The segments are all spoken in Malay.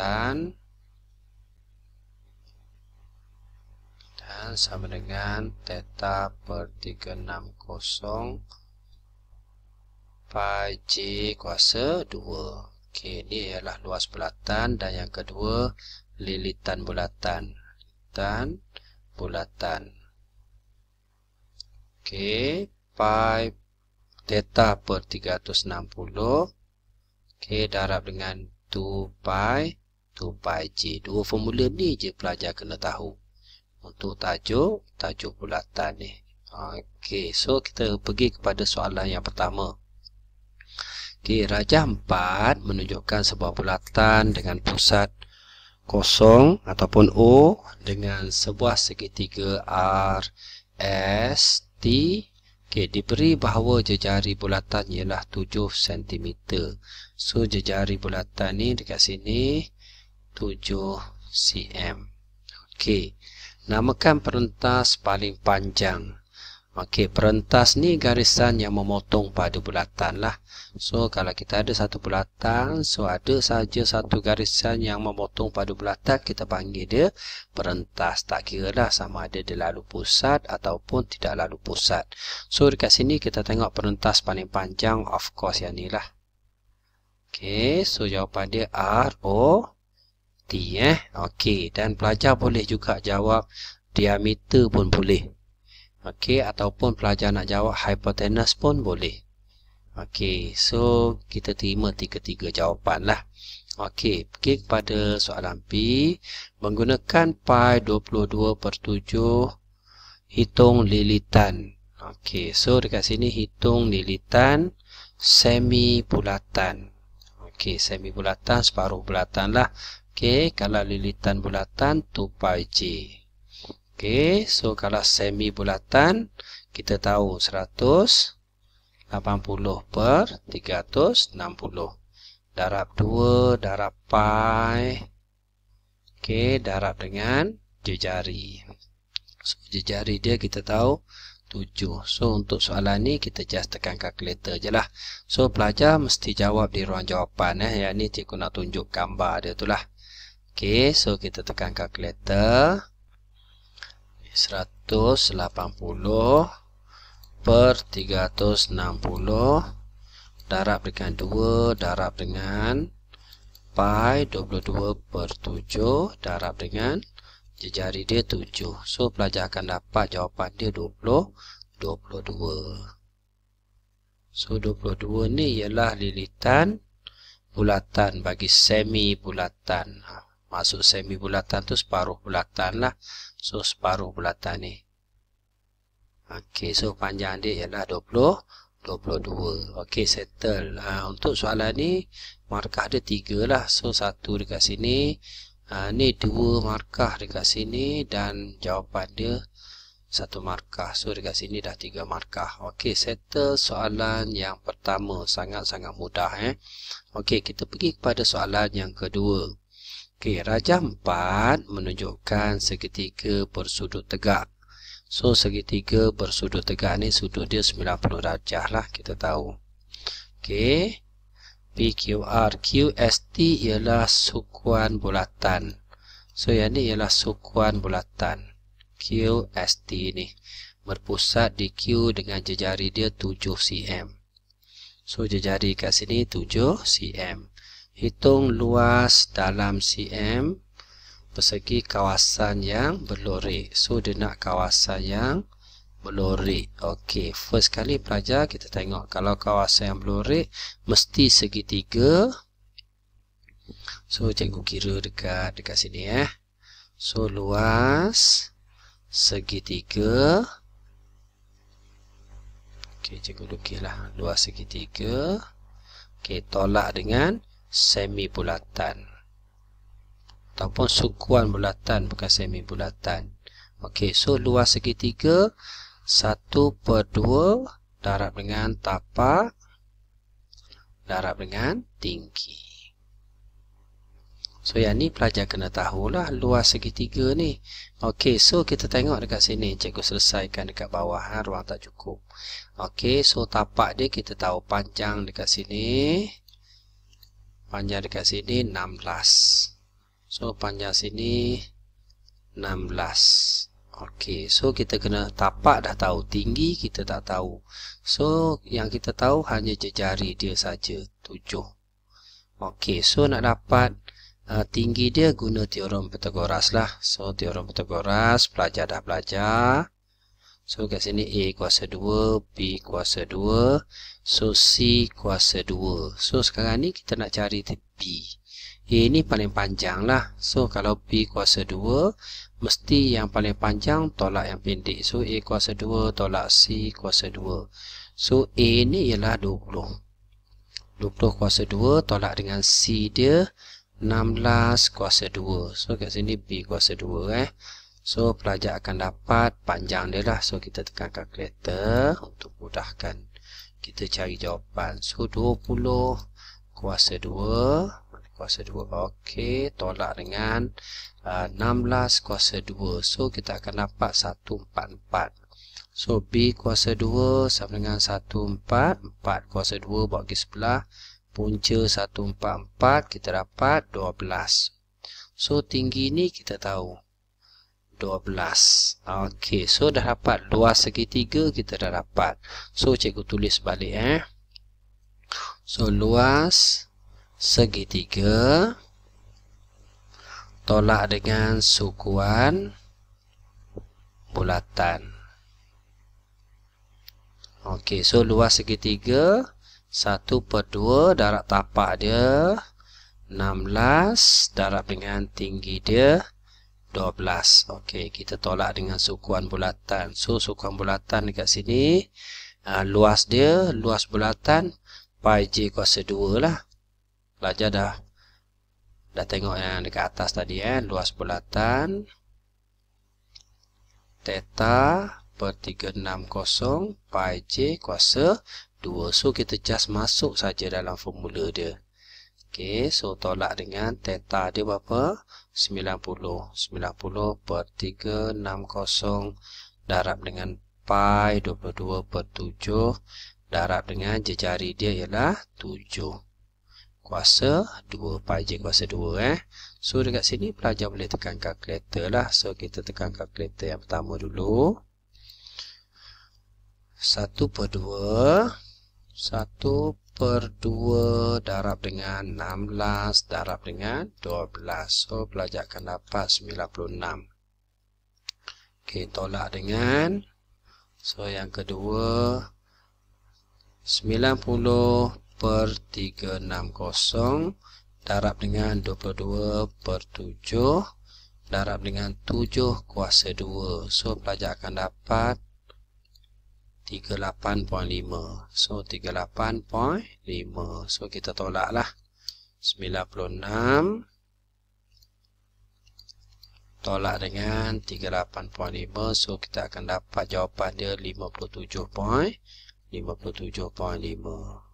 kekuatan dan sama dengan theta per 360 pi j kuasa 2 ok, ini ialah luas bulatan dan yang kedua lilitan bulatan dan bulatan ok, pi theta per 360 ok, darab dengan 2 pi Tu 2 C Dua formula ni je pelajar kena tahu. Untuk tajuk, tajuk bulatan ni. Okey, so kita pergi kepada soalan yang pertama. Okey, rajah 4 menunjukkan sebuah bulatan dengan pusat kosong ataupun O dengan sebuah segitiga R, S, T. Okey, diberi bahawa jejari bulatan ialah 7 cm. So, jejari bulatan ni dekat sini... 7 cm. Okey. Namakan perentas paling panjang. Okey, perentas ni garisan yang memotong pada bulatan lah. So kalau kita ada satu bulatan, so ada saja satu garisan yang memotong pada bulatan, kita panggil dia perentas. Tak kira lah sama ada dia lalu pusat ataupun tidak lalu pusat. So dekat sini kita tengok perentas paling panjang, of course yang ni lah. Okey, so jawapan dia R O T eh. Okey, dan pelajar boleh juga jawab diameter pun boleh. Okey, ataupun pelajar nak jawab hypotenuse pun boleh. Okey, so kita terima tiga-tiga jawapan lah. Okey, pergi kepada soalan B. Menggunakan pi 22 per 7, hitung lilitan. Okey, so dekat sini hitung lilitan semi bulatan. Okey, semi bulatan, separuh bulatan lah. Okey, kalau lilitan bulatan 2 pi j. Okey, so kalau semi bulatan kita tahu 180 per 360. Darab 2 darab pi. Okey, darab dengan jejari. So jejari dia kita tahu 7. So untuk soalan ni kita just tekan kalkulator jelah. So pelajar mesti jawab di ruang jawapan eh. Yang ni cikgu nak tunjuk gambar dia itulah. Okey, so kita tekan kalkulator. 180 per 360 darab dengan 2 darab dengan pi 22 per 7 darab dengan jejari dia 7. So pelajar akan dapat jawapan dia 20 22. So 22 ni ialah lilitan bulatan bagi semi bulatan masuk semi bulatan tu separuh bulatan lah so separuh bulatan ni ok so panjang dia ialah 20 22 Okey, settle ha, untuk soalan ni markah ada tiga lah so satu dekat sini ha, ni dua markah dekat sini dan jawapan dia 1 markah so dekat sini dah tiga markah Okey, settle soalan yang pertama sangat-sangat mudah eh. Okey, kita pergi kepada soalan yang kedua Okey, raja 4 menunjukkan segitiga bersudut tegak. So, segitiga bersudut tegak ni sudut dia 90 darjah lah kita tahu. Okey, PQR, QST ialah sukuan bulatan. So, yang ni ialah sukuan bulatan. QST ni berpusat di Q dengan jejari dia 7 cm. So, jejari kat sini 7 cm. Hitung luas dalam cm persegi kawasan yang berlorik. So dia nak kawasan yang berlorik. Okey, first kali pelajar kita tengok kalau kawasan yang berlorik mesti segitiga. So cikgu kira dekat dekat sini eh. So luas segitiga Okey, cikgu lah. luas segitiga. Okey, tolak dengan semi bulatan ataupun sukuan bulatan bukan semi bulatan okey so luas segitiga 1/2 darab dengan tapak darab dengan tinggi so yang ni pelajar kena tahulah luas segitiga ni Okey, so kita tengok dekat sini cikgu selesaikan dekat bawah ha? ruang tak cukup Okey, so tapak dia kita tahu panjang dekat sini panjang dekat sini 16 so panjang sini 16 ok so kita kena tapak dah tahu tinggi kita tak tahu so yang kita tahu hanya jejari dia saja 7 ok so nak dapat uh, tinggi dia guna teorem Pythagoras lah so teorem Pythagoras pelajar dah pelajar. So kat sini A kuasa 2 B kuasa 2 So C kuasa 2 So sekarang ni kita nak cari B A ni paling panjang lah So kalau B kuasa 2 Mesti yang paling panjang tolak yang pendek So A kuasa 2 tolak C kuasa 2 So A ni ialah 20 20 kuasa 2 tolak dengan C dia 16 kuasa 2 So kat sini B kuasa 2 eh So pelajar akan dapat panjang dia lah. So kita tekan calculator untuk mudahkan kita cari jawapan. So 20 kuasa 2 kuasa 2. Okey, tolak dengan uh, 16 kuasa 2. So kita akan dapat 144. So B kuasa 2 sama dengan 144, 4 kuasa 2 buat ke sebelah punca 144 kita dapat 12. So tinggi ni kita tahu 12 ok so dah dapat luas segitiga kita dah dapat so cikgu tulis balik eh so luas segitiga tolak dengan sukuan bulatan ok so luas segitiga 1 per 2 darab tapak dia 16 darab dengan tinggi dia 12. Okey, kita tolak dengan sukuan bulatan. So sukuan bulatan dekat sini uh, luas dia, luas bulatan pi j kuasa 2 lah. Belajar dah. Dah tengok yang dekat atas tadi eh, luas bulatan theta per 360 pi j kuasa 2. So kita just masuk saja dalam formula dia. Okey, so tolak dengan theta dia berapa? 90 90 per 3 60 darab dengan pi 22 per 7 darab dengan jejari dia ialah 7 kuasa 2 pi j kuasa 2 eh so dekat sini pelajar boleh tekan calculator lah so kita tekan calculator yang pertama dulu 1 per 2 1 per 2 darab dengan 16 darab dengan 12. So, pelajar akan dapat 96. Ok, tolak dengan. So, yang kedua. 90 per 360 darab dengan 22 per 7 darab dengan 7 kuasa 2. So, pelajar akan dapat 38.5 So 38.5 So kita tolaklah 96 Tolak dengan 38.5 So kita akan dapat jawapan dia 57.5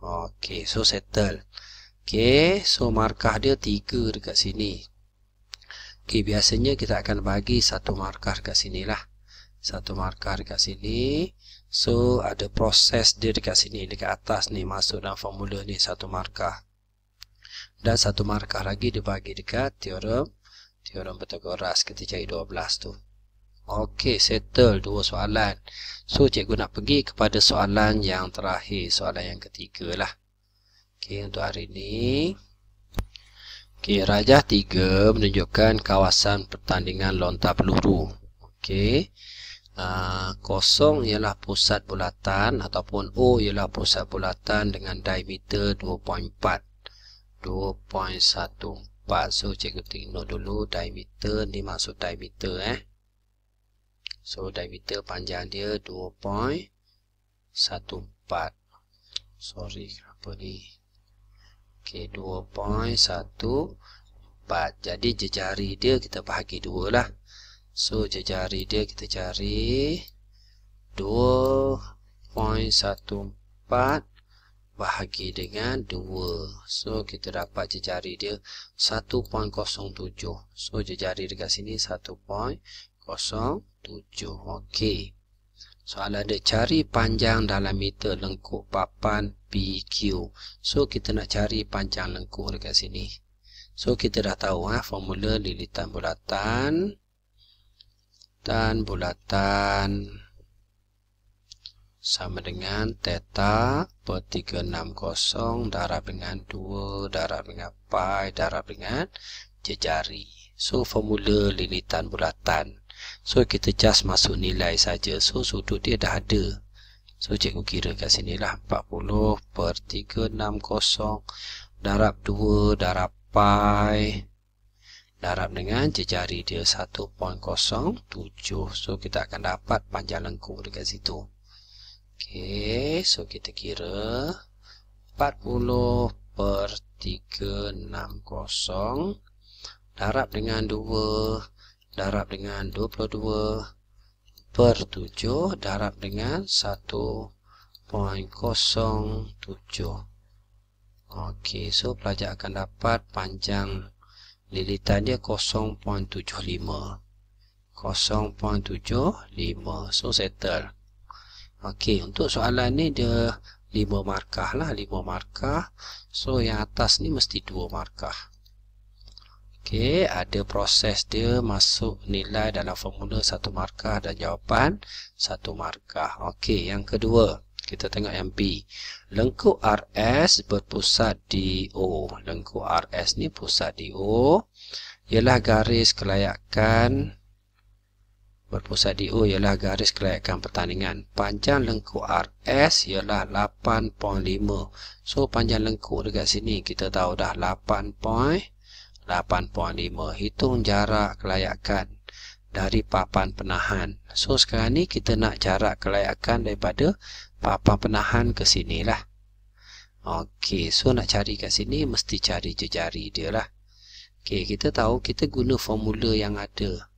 Ok so settle Ok so markah dia 3 dekat sini Ok biasanya kita akan bagi satu markah dekat sini lah Satu markah dekat sini So hmm. ada proses dia dekat sini Dekat atas ni masuk dalam formula ni Satu markah Dan satu markah lagi dia bagi dekat Teorem Teorem Pythagoras ketika 12 tu Okey, settle dua soalan So cikgu nak pergi kepada soalan yang terakhir Soalan yang ketiga lah Okey, untuk hari ini. Okey, rajah tiga menunjukkan kawasan pertandingan lontar peluru Okey Ah, kosong ialah pusat bulatan ataupun O ialah pusat bulatan dengan diameter 2.4 2.14 so cikgu tengok dulu diameter ni maksud diameter eh so diameter panjang dia 2.14 sorry apa ni ok 2.14 jadi jejari dia kita bahagi dua lah 2.14 So cari dia kita cari 2.14 bahagi dengan 2 So kita dapat cari dia 1.07 So cari dekat sini 1.07 Okey Soalan dia cari panjang dalam meter lengkuk papan PQ So kita nak cari panjang lengkuk dekat sini So kita dah tahu ha, formula lilitan bulatan dan bulatan sama dengan teta per 360 darab dengan 2 darab dengan pi darab dengan jari. So formula lilitan bulatan. So kita just masuk nilai saja. So sudut dia dah ada. So cikgu kira kat sini sinilah 40 per 360 darab 2 darab pi darab dengan jejari dia 1.07 so kita akan dapat panjang lengkung dekat situ ok so kita kira 40 per 360 darab dengan 2 darab dengan 22 per 7 darab dengan 1.07 ok so pelajar akan dapat panjang lilitan dia 0.75 so settle ok, untuk soalan ni dia 5 markah lah 5 markah so yang atas ni mesti 2 markah ok, ada proses dia masuk nilai dalam formula 1 markah dan jawapan 1 markah ok, yang kedua kita tengok yang B. Lengkuk RS berpusat di O. Lengkuk RS ni pusat di O. Ialah garis kelayakan berpusat di O ialah garis kelayakan pertandingan. Panjang lengkuk RS ialah 8.5. So panjang lengkuk dekat sini kita tahu dah 8.8.5. Hitung jarak kelayakan dari papan penahan. So sekarang ni kita nak jarak kelayakan daripada papan penahan ke sini lah Okey, so nak cari kat sini mesti cari je jejari dia lah Okey, kita tahu kita guna formula yang ada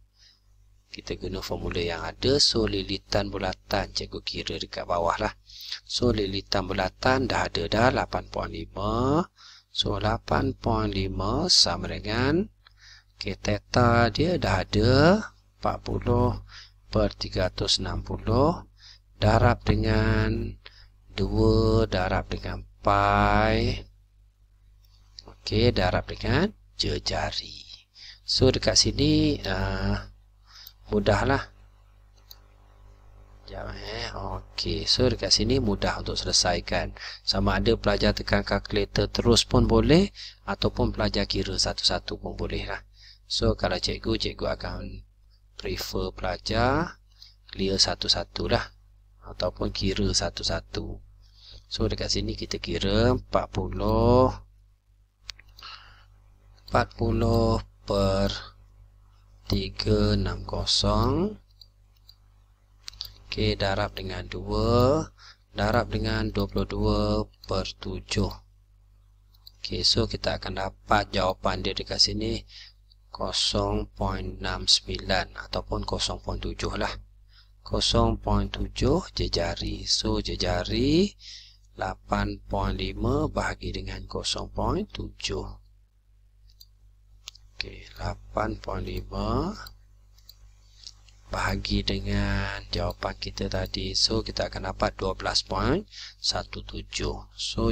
kita guna formula yang ada so lilitan bulatan cikgu kira dekat bawah lah so lilitan bulatan dah ada dah 8.5 so 8.5 sama dengan Okey, teta dia dah ada 40 per 360 darab dengan 2 darab dengan pi okey darab dengan jejari so dekat sini uh, mudahlah jap eh okey so dekat sini mudah untuk selesaikan sama ada pelajar tekan kalkulator terus pun boleh ataupun pelajar kira satu-satu pun boleh lah so kalau cikgu cikgu akan prefer pelajar clear satu-satulah ataupun kira satu-satu. So dekat sini kita kira 40 40 per 360. Okey, darab dengan 2, darab dengan 22 per 7. Okey, so kita akan dapat jawapan dia dekat sini 0.69 ataupun 0.7 lah. 0.7 jari, So jari 8.5 bahagi dengan 0.7. Okey, 8.5 bahagi dengan jawapan kita tadi. So kita akan dapat 12.17. So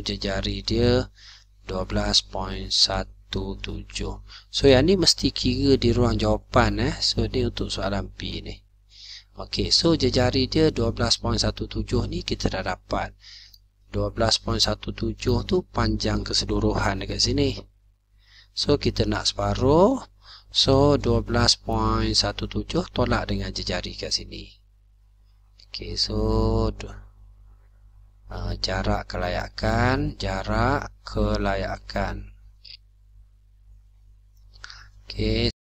jari dia 12.17, 7. So yang ni mesti kira di ruang jawapan eh. So ni untuk soalan B ni. Okey, so jejari dia 12.17 ni kita dah dapat. 12.17 tu panjang keseluruhan dekat sini. So kita nak separuh. So 12.17 tolak dengan jejari kat sini. Okey, so uh, jarak kelayakan, jarak kelayakan. Okey,